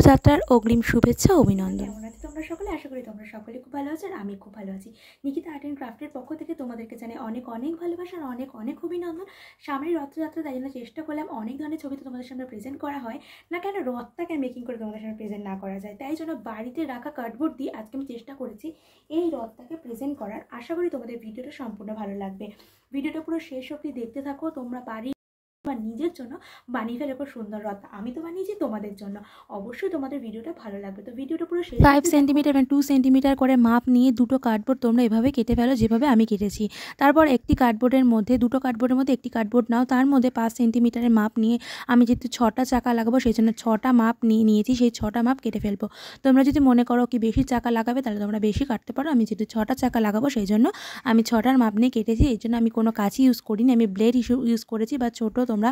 রথযাত্রার অগ্রিম শুভেচ্ছা অভিনন্দন তোমরা সকলে আশা করি তোমরা সকলে খুব ভালো আছো আর আমি খুব ভালো আছি নিকিতা আর্ট অ্যান্ড ক্রাফটের পক্ষ থেকে তোমাদেরকে জানাই অনেক অনেক ভালোবাসা আর অনেক অনেক অভিনন্দন সামনে রথযাত্রা তাই জন্য চেষ্টা করলাম অনেক ধরনের ছবি তো তোমাদের সামনে প্রেজেন্ট করা হয় না কেন রথটাকে মেকিং করে তোমাদের সামনে প্রেজেন্ট না করা যায় তাই জন্য বাড়িতে রাখা কার্ডবোর্ড দিয়ে আজকে আমি চেষ্টা করেছি এই রথটাকে প্রেজেন্ট করার আশা করি তোমাদের ভিডিওটা সম্পূর্ণ ভালো লাগবে ভিডিওটা পুরো শেষ অবধি দেখতে থাকো তোমরা বাড়ি বা নিজের জন্য বানিয়ে ফেলে পর সুন্দর রথ আমি তো বানিয়েছি তোমাদের জন্য অবশ্যই তোমাদের ভিডিওটা ভালো লাগবে তো ভিডিওটা পুরো ফাইভ সেন্টিমিটার এবং টু সেন্টিমিটার করে মাপ নিয়ে দুটো কার্ডবোর্ড তোমরা এভাবে কেটে ফেলো যেভাবে আমি কেটেছি তারপর একটি কার্ডবোর্ডের মধ্যে দুটো কার্ডবোর্ডের মধ্যে একটি কার্ডবোর্ড নাও তার মধ্যে পাঁচ সেন্টিমিটারের মাপ নিয়ে আমি যেহেতু ছটা চাকা লাগাবো সেই জন্য ছটা মাপ নিয়ে নিয়েছি সেই ছটা মাপ কেটে ফেলবো তোমরা যদি মনে করো কি বেশি চাকা লাগাবে তাহলে তোমরা বেশি কাটতে পারো আমি যেহেতু ছটা চাকা লাগাবো সেই জন্য আমি ছটার মাপ নিয়ে কেটেছি এই জন্য আমি কোনো কাছি ইউজ করিনি আমি ব্লেড ইউজ করেছি বা ছোটো তোমরা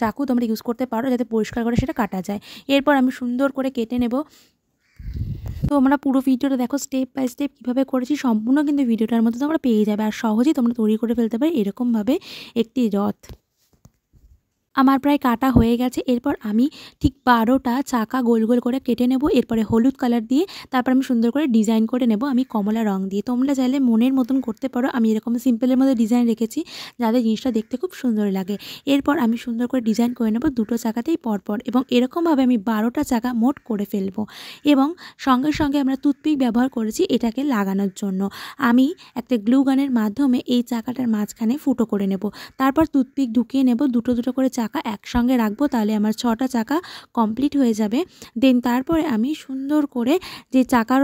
চাকু তোমরা ইউজ করতে পারো যাতে পরিষ্কার করে সেটা কাটা যায় এরপর আমি সুন্দর করে কেটে নেব তো তোমরা পুরো ভিডিওটা দেখো স্টেপ বাই স্টেপ কীভাবে করেছি সম্পূর্ণ কিন্তু ভিডিওটার মধ্যে তোমরা পেয়ে যাবে আর সহজেই তোমরা তৈরি করে ফেলতে পারো এরকমভাবে একটি রথ আমার প্রায় কাটা হয়ে গেছে এরপর আমি ঠিক বারোটা চাকা গোল গোল করে কেটে নেব এরপরে হলুদ কালার দিয়ে তারপর আমি সুন্দর করে ডিজাইন করে নেব আমি কমলা রং দিয়ে তোমরা চাইলে মনের মতন করতে পারো আমি এরকম সিম্পলের মধ্যে ডিজাইন রেখেছি যাতে জিনিসটা দেখতে খুব সুন্দর লাগে এরপর আমি সুন্দর করে ডিজাইন করে নেব দুটো চাকাতেই পরপর এবং এরকমভাবে আমি বারোটা চাকা মোট করে ফেলব এবং সঙ্গে সঙ্গে আমরা টুথপিক ব্যবহার করেছি এটাকে লাগানোর জন্য আমি একটা গ্লু গানের মাধ্যমে এই চাকাটার মাঝখানে ফুটো করে নেব তারপর টুথপিক ঢুকিয়ে নেব দুটো দুটো করে চাকা একসঙ্গে রাখবো তাহলে আমার ছটা চাকা কমপ্লিট হয়ে যাবে দেন তারপরে আমি সুন্দর করে যে চাকার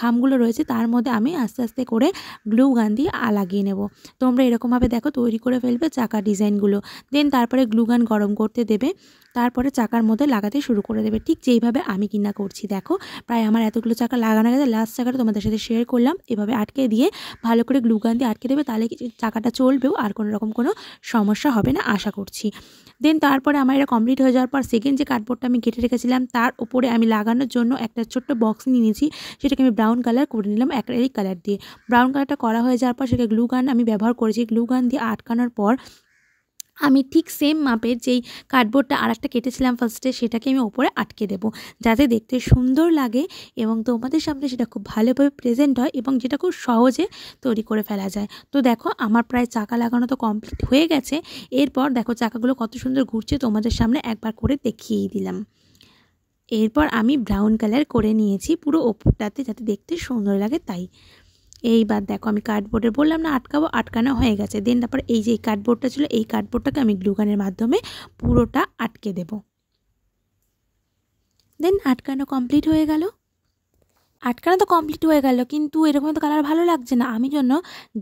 খামগুলো রয়েছে তার মধ্যে আমি আস্তে আস্তে করে গ্লু গান দিয়ে লাগিয়ে নেব তোমরা এরকমভাবে দেখো তৈরি করে ফেলবে চাকা ডিজাইনগুলো দেন তারপরে গ্লু গান গরম করতে দেবে তারপরে চাকার মধ্যে লাগাতে শুরু করে দেবে ঠিক যেইভাবে আমি কিনা করছি দেখো প্রায় আমার এতগুলো চাকা লাগানো গেছে লাস্ট চাকাটা তোমাদের সাথে শেয়ার করলাম এভাবে আটকে দিয়ে ভালো করে গ্লুগান দিয়ে আটকে দেবে তাহলে চাকাটা চলবেও আর কোনো রকম কোনো সমস্যা হবে না আশা করছি দেন তারপরে আমার এটা কমপ্লিট হয়ে যাওয়ার পর সেকেন্ড যে কার্ডবোর্ডটা আমি কেটে রেখেছিলাম তার উপরে আমি লাগানোর জন্য একটা ছোট্ট বক্স নিয়ে নিয়েছি সেটাকে আমি ব্রাউন কালার করে নিলাম অ্যাক্রেলিক কালার দিয়ে ব্রাউন কালারটা করা হয়ে যাওয়ার পর সেটা গ্লু গান আমি ব্যবহার করেছি গ্লু গান দিয়ে আটকানোর পর আমি ঠিক সেম মাপের যেই কার্ডবোর্ডটা আর একটা কেটেছিলাম ফার্স্টে সেটাকে আমি ওপরে আটকে দেবো যাতে দেখতে সুন্দর লাগে এবং তোমাদের সামনে সেটা খুব ভালোভাবে প্রেজেন্ট হয় এবং যেটা খুব সহজে তৈরি করে ফেলা যায় তো দেখো আমার প্রায় চাকা লাগানো তো কমপ্লিট হয়ে গেছে এরপর দেখো চাকাগুলো কত সুন্দর ঘুরছে তোমাদের সামনে একবার করে দেখিয়েই দিলাম এরপর আমি ব্রাউন কালার করে নিয়েছি পুরো ওপরটাতে যাতে দেখতে সুন্দর লাগে তাই এইবার দেখো আমি কার্ডবোর্ডে বললাম না আটকাবো আটকানো হয়ে গেছে দেন তারপর এই যে এই কার্ডবোর্ডটা ছিল এই কার্ডবোর্ডটাকে আমি গ্লুগানের মাধ্যমে পুরোটা আটকে দেব দেন আটকানো কমপ্লিট হয়ে গেল আটকানো তো কমপ্লিট হয়ে গেল কিন্তু এরকম তো কালার ভালো লাগছে না আমি জন্য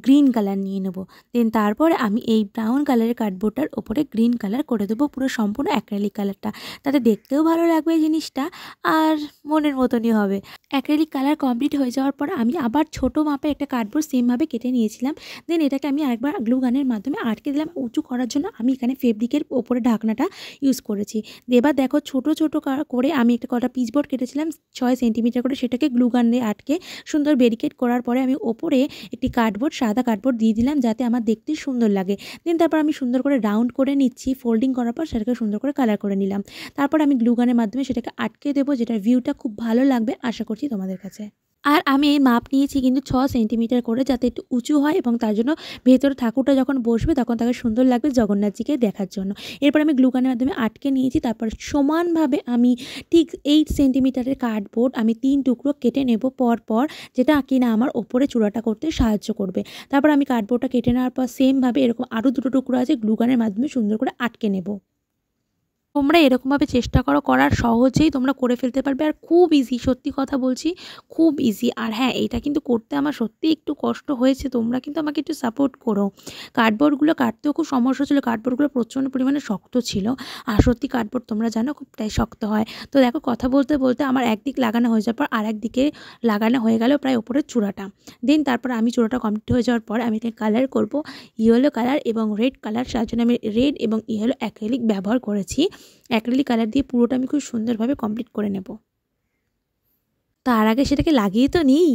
গ্রিন কালার নিয়ে নেবো দেন তারপরে আমি এই ব্রাউন কালারের কার্ডবোর্ডটার ওপরে গ্রিন কালার করে দেবো পুরো সম্পূর্ণ অ্যাক্রেলিক কালারটা তাতে দেখতেও ভালো লাগবে জিনিসটা আর মনের মতনই হবে অ্যাক্রেলিক কালার কমপ্লিট হয়ে যাওয়ার পর আমি আবার ছোট মাপে একটা কার্ডবোর্ড সেমভাবে কেটে নিয়েছিলাম দেন এটাকে আমি আরেকবার গ্লু গানের মাধ্যমে আটকে দিলাম উঁচু করার জন্য আমি এখানে ফেব্রিকের ওপরে ঢাকনাটা ইউজ করেছি এবার দেখো ছোট ছোট করে আমি একটা কটা পিচবোর্ড কেটেছিলাম ছয় সেন্টিমিটার করে সেটাকে গ্লু দোকান দিয়ে আটকে সুন্দর ব্যারিকেড করার পরে আমি ওপরে একটি কার্ডবোর্ড সাদা কার্ডবোর্ড দিয়ে দিলাম যাতে আমার দেখতে সুন্দর লাগে দেন তারপর আমি সুন্দর করে রাউন্ড করে নিচ্ছি ফোল্ডিং করার পর সেটাকে সুন্দর করে কালার করে নিলাম তারপর আমি গ্লুগানের মাধ্যমে সেটাকে আটকে দেবো যেটার ভিউটা খুব ভালো লাগবে আশা করছি তোমাদের কাছে আর আমি এই মাপ নিয়েছি কিন্তু ছ সেন্টিমিটার করে যাতে একটু উঁচু হয় এবং তার জন্য ভেতরে ঠাকুরটা যখন বসবে তখন তাকে সুন্দর লাগবে জগন্নাথজিকে দেখার জন্য এরপর আমি গ্লুকানের মাধ্যমে আটকে নিয়েছি তারপর সমানভাবে আমি ঠিক এইট সেন্টিমিটারের কার্ডবোর্ড আমি তিন টুকরো কেটে নেব পর পর যেটা কিনা আমার ওপরে চূড়াটা করতে সাহায্য করবে তারপর আমি কার্ডবোর্ডটা কেটে নেওয়ার পর সেমভাবে এরকম আরও দুটো টুকরো আছে গ্লুকানের মাধ্যমে সুন্দর করে আটকে নেব তোমরা এরকমভাবে চেষ্টা করো করার সহজেই তোমরা করে ফেলতে পারবে আর খুব ইজি সত্যি কথা বলছি খুব ইজি আর হ্যাঁ এটা কিন্তু করতে আমার সত্যি একটু কষ্ট হয়েছে তোমরা কিন্তু আমাকে একটু সাপোর্ট করো কার্ডবোর্ডগুলো কাটতেও খুব সমস্যা ছিল কার্ডবোর্ডগুলো প্রচণ্ড পরিমাণে শক্ত ছিল আর সত্যি কার্ডবোর্ড তোমরা জানো খুবটাই শক্ত হয় তো দেখো কথা বলতে বলতে আমার একদিক লাগানো হয়ে যাওয়ার পর আর একদিকে লাগানো হয়ে গেল প্রায় ওপরের চূড়াটা দেন তারপর আমি চূড়াটা কমপ্লিট হয়ে যাওয়ার পর আমি এটাকে কালার করবো ইয়েলো কালার এবং রেড কালার সার জন্য আমি রেড এবং ইয়েলো অ্যাক্রেলিক ব্যবহার করেছি অ্যাক্রেলিক কালার দিয়ে পুরোটা আমি খুব সুন্দরভাবে কমপ্লিট করে নেব তার আগে সেটাকে লাগিয়ে তো নিই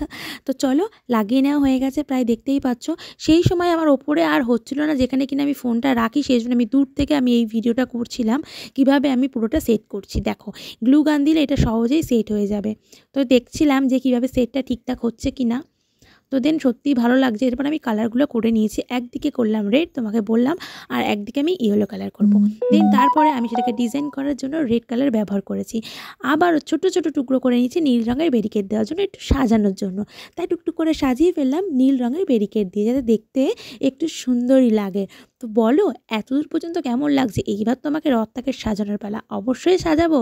তো চলো লাগিয়ে নেওয়া হয়ে গেছে প্রায় দেখতেই পাচ্ছ সেই সময় আমার ওপরে আর হচ্ছিল না যেখানে কিনা আমি ফোনটা রাখি সেই জন্য আমি দূর থেকে আমি এই ভিডিওটা করছিলাম কিভাবে আমি পুরোটা সেট করছি দেখো গ্লু গান দিলে এটা সহজেই সেট হয়ে যাবে তো দেখছিলাম যে কিভাবে সেটটা ঠিকঠাক হচ্ছে কি না তো দেন সত্যিই ভালো লাগছে এরপর আমি কালারগুলো করে নিয়েছি একদিকে করলাম রেড তোমাকে বললাম আর একদিকে আমি ইয়েলো কালার করব। দেন তারপরে আমি সেটাকে ডিজাইন করার জন্য রেড কালার ব্যবহার করেছি আবার ছোট ছোট টুকরো করে নিয়েছি নীল রঙের ব্যারিকেড দেওয়ার জন্য একটু সাজানোর জন্য তাই টুকটুক করে সাজিয়ে ফেললাম নীল রঙের ব্যারিকেড দিয়ে যাতে দেখতে একটু সুন্দরই লাগে তো বলো এতদূর পর্যন্ত কেমন লাগছে এইবার তো আমাকে রথটাকে সাজানোর পালা অবশ্যই সাজাবো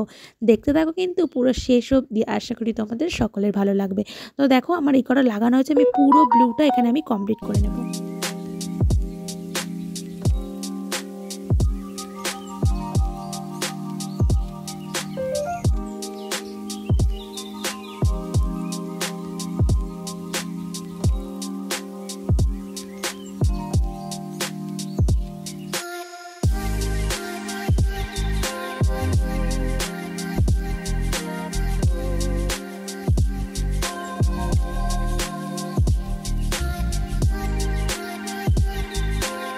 দেখতে থাকো কিন্তু পুরো শেষ অবধি আশা করি তোমাদের সকলের ভালো লাগবে তো দেখো আমার এই কটা লাগানো হয়েছে আমি পুরো ব্লুটা এখানে আমি কমপ্লিট করে নেবো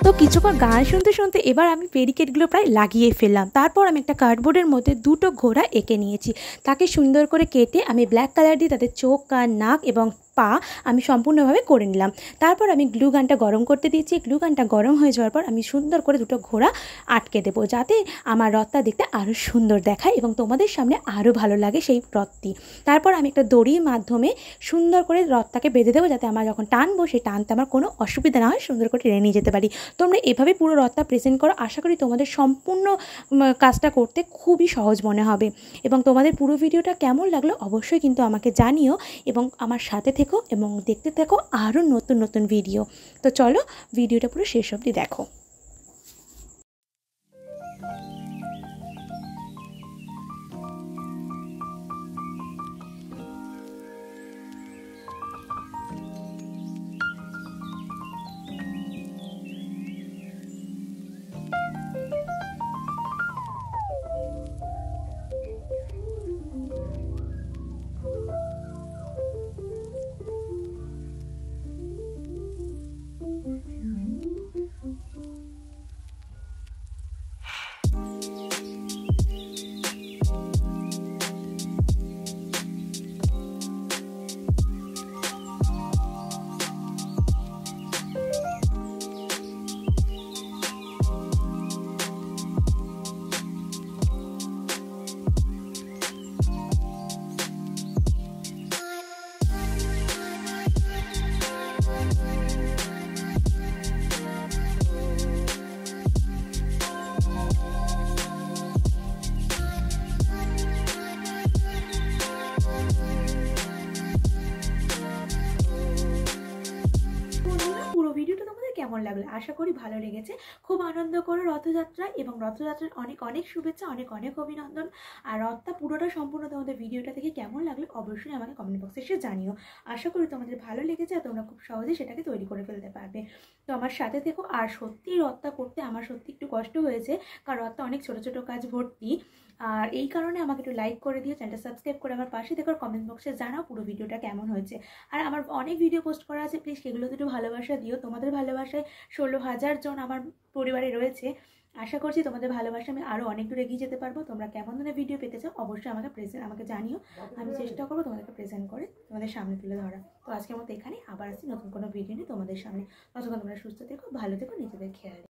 তো কিছুক্ষণ গান শুনতে শুনতে এবার আমি প্যারিকেটগুলো প্রায় লাগিয়ে ফেললাম তারপর আমি একটা কার্ডবোর্ডের মধ্যে দুটো ঘোড়া এঁকে নিয়েছি তাকে সুন্দর করে কেটে আমি ব্ল্যাক কালার দিয়ে তাদের চোখ কান নাক এবং পা আমি সম্পূর্ণভাবে করে নিলাম তারপর আমি গ্লু গানটা গরম করতে দিয়েছি গ্লু গানটা গরম হয়ে যাওয়ার পর আমি সুন্দর করে দুটো ঘোড়া আটকে দেবো যাতে আমার রথটা দেখতে আরও সুন্দর দেখায় এবং তোমাদের সামনে আরও ভালো লাগে সেই রথটি তারপর আমি একটা দড়ির মাধ্যমে সুন্দর করে রথটাকে বেঁধে দেবো যাতে আমার যখন টানবো সেই টানতে আমার কোনো অসুবিধা না হয় সুন্দর করে টেনে নিয়ে যেতে পারি তোমরা এভাবে পুরো রথটা প্রেজেন্ট করো আশা করি তোমাদের সম্পূর্ণ কাজটা করতে খুবই সহজ মনে হবে এবং তোমাদের পুরো ভিডিওটা কেমন লাগলো অবশ্যই কিন্তু আমাকে জানিও এবং আমার সাথে থেকো এবং দেখতে থেকো আরও নতুন নতুন ভিডিও তো চলো ভিডিওটা পুরো শেষ অবধি দেখো কেমন লাগলো আশা করি ভালো লেগেছে খুব আনন্দ করো রথযাত্রা এবং রথযাত্রার অনেক অনেক শুভেচ্ছা অনেক অনেক অভিনন্দন আর রথটা পুরোটা সম্পূর্ণ তোমাদের ভিডিওটা থেকে কেমন লাগলো অবশ্যই আমাকে কমেন্ট বক্সে এসে জানিও আশা করি তোমাদের ভালো লেগেছে আর তোমরা খুব সহজে সেটাকে তৈরি করে ফেলতে পারবে তো আমার সাথে থেকো আর সত্যিই রথটা করতে আমার সত্যি একটু কষ্ট হয়েছে কারণ রথটা অনেক ছোট ছোট কাজ ভর্তি আর এই কারণে আমাকে একটু লাইক করে দিও চ্যানেলটা সাবস্ক্রাইব করে আমার পাশে দেখো কমেন্ট বক্সে জানাও পুরো ভিডিওটা কেমন হয়েছে আর আমার অনেক ভিডিও পোস্ট করা আছে প্লিজ সেগুলোতে একটু ভালোবাসা দিও তোমাদের ভালোবাসায় ষোলো হাজার জন আমার পরিবারে রয়েছে আশা করছি তোমাদের ভালোবাসা আমি আরও অনেক দূর এগিয়ে যেতে পারবো তোমরা কেমন ধরনের ভিডিও পেতে চাও অবশ্যই আমাকে প্রেজেন্ট আমাকে জানিও আমি চেষ্টা করবো তোমাদেরকে প্রেজেন্ট করে তোমাদের সামনে তুলে ধরা তো আজকের মতো এখানে আবার আসছি নতুন কোনো ভিডিও নিয়ে তোমাদের সামনে ততক্ষণ তোমরা সুস্থ থেকো ভালো থেকো নিজেদের খেয়াল